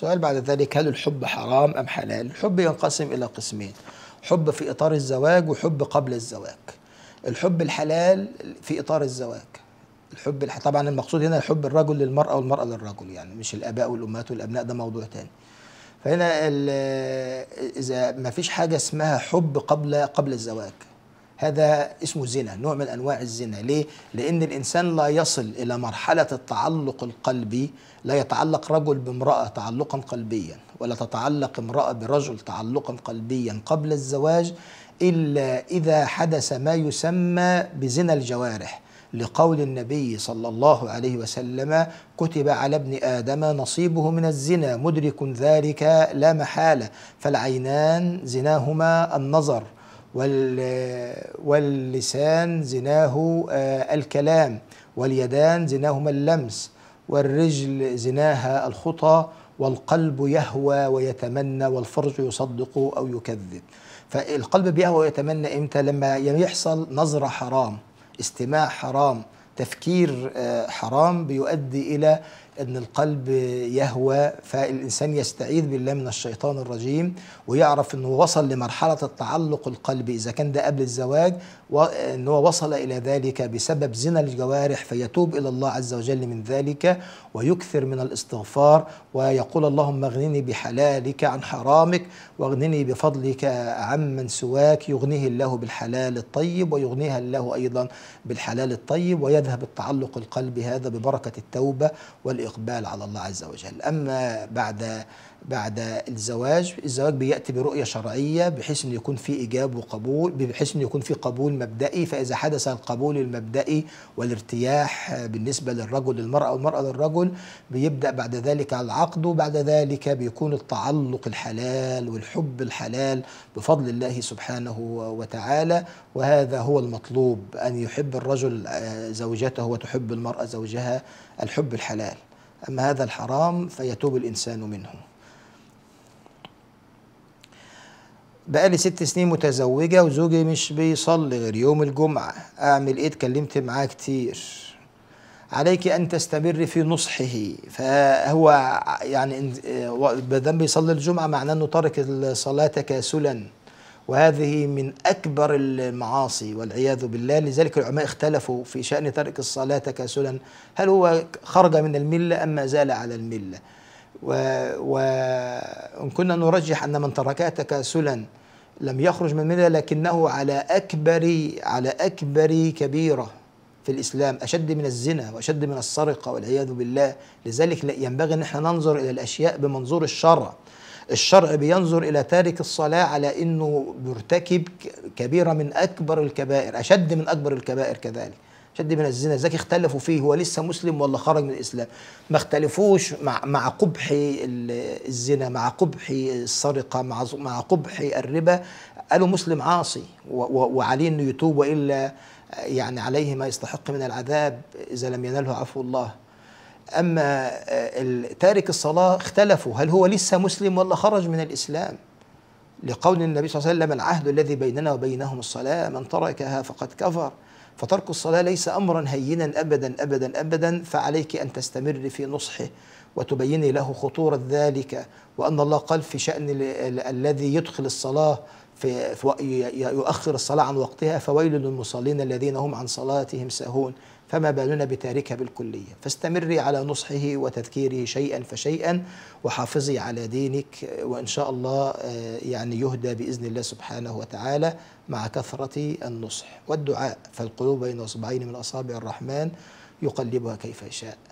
سؤال بعد ذلك هل الحب حرام أم حلال؟ الحب ينقسم إلى قسمين حب في إطار الزواج وحب قبل الزواج الحب الحلال في إطار الزواج الحب الح... طبعا المقصود هنا حب الرجل للمرأة والمرأة للرجل يعني مش الآباء والأمهات والأبناء ده موضوع تاني فهنا إذا ما فيش حاجة اسمها حب قبل قبل الزواج هذا اسمه زنا نوع من أنواع الزنا ليه؟ لأن الإنسان لا يصل إلى مرحلة التعلق القلبي لا يتعلق رجل بامرأة تعلقا قلبيا ولا تتعلق امرأة برجل تعلقا قلبيا قبل الزواج إلا إذا حدث ما يسمى بزنا الجوارح لقول النبي صلى الله عليه وسلم كتب على ابن آدم نصيبه من الزنا مدرك ذلك لا محالة فالعينان زناهما النظر واللسان زناه آه، الكلام واليدان زناهما اللمس والرجل زناها الخطى والقلب يهوى ويتمنى والفرج يصدق أو يكذب فالقلب بيهوى ويتمنى إمتى لما يحصل نظرة حرام استماع حرام تفكير آه، حرام بيؤدي إلى ان القلب يهوى فالانسان يستعيذ بالله من الشيطان الرجيم ويعرف انه وصل لمرحله التعلق القلبي اذا كان ده قبل الزواج وان هو وصل الى ذلك بسبب زنا الجوارح فيتوب الى الله عز وجل من ذلك ويكثر من الاستغفار ويقول اللهم اغنني بحلالك عن حرامك واغنني بفضلك عمن سواك يغنيه الله بالحلال الطيب ويغنيها الله ايضا بالحلال الطيب ويذهب التعلق القلبي هذا ببركه التوبه والاغفار الإقبال على الله عز وجل أما بعد بعد الزواج الزواج بيأتي برؤية شرعية بحيث أن يكون في إيجاب وقبول بحيث أن يكون في قبول مبدئي فإذا حدث القبول المبدئي والارتياح بالنسبة للرجل للمرأة والمرأة للرجل بيبدأ بعد ذلك العقد وبعد ذلك بيكون التعلق الحلال والحب الحلال بفضل الله سبحانه وتعالى وهذا هو المطلوب أن يحب الرجل آه، زوجته وتحب المرأة زوجها الحب الحلال أما هذا الحرام فيتوب الإنسان منه بقالي ست سنين متزوجة وزوجي مش بيصلي غير يوم الجمعة أعمل إيه اتكلمت معاه كتير عليك أن تستمر في نصحه فهو يعني آه، ما دام بيصلي الجمعة معناه إنه ترك الصلاة كاسلا وهذه من أكبر المعاصي والعياذ بالله لذلك العلماء اختلفوا في شأن ترك الصلاة تكاسلا هل هو خرج من الملة أم ما زال على الملة وإن كنا نرجح أن من تركها تكاسلا لم يخرج من الملة لكنه على أكبر على أكبر كبيرة في الإسلام أشد من الزنا وأشد من السرقة والعياذ بالله لذلك ينبغي أن احنا ننظر إلى الأشياء بمنظور الشرع الشرع بينظر إلى تارك الصلاة على أنه بيرتكب كبيرة من أكبر الكبائر أشد من أكبر الكبائر كذلك شد من الزنا ازاي اختلفوا فيه هو لسه مسلم ولا خرج من الاسلام ما اختلفوش مع مع قبح الزنا مع قبح السرقه مع مع قبح الربا قالوا مسلم عاصي وعليه انه يتوب والا يعني عليه ما يستحق من العذاب اذا لم ينله عفو الله أما آه، تارك الصلاة اختلفوا هل هو لسه مسلم ولا خرج من الإسلام لقول النبي صلى الله عليه وسلم العهد الذي بيننا وبينهم الصلاة من تركها فقد كفر فترك الصلاة ليس أمرا هينا أبدا أبدا أبدا فعليك أن تستمر في نصحه وتبيني له خطورة ذلك وأن الله قال في شأن الذي يدخل الصلاة في يؤخر الصلاة عن وقتها فويل للمصلين الذين هم عن صلاتهم ساهون فما بالنا بتاركها بالكلية فاستمري على نصحه وتذكيره شيئا فشيئا وحافظي على دينك وإن شاء الله آه، يعني يهدى بإذن الله سبحانه وتعالى مع كثرة النصح والدعاء فالقلوب بين أصبعين من أصابع الرحمن يقلبها كيف يشاء